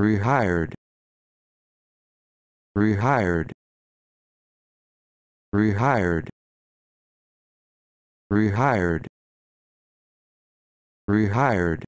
rehired rehired rehired rehired rehired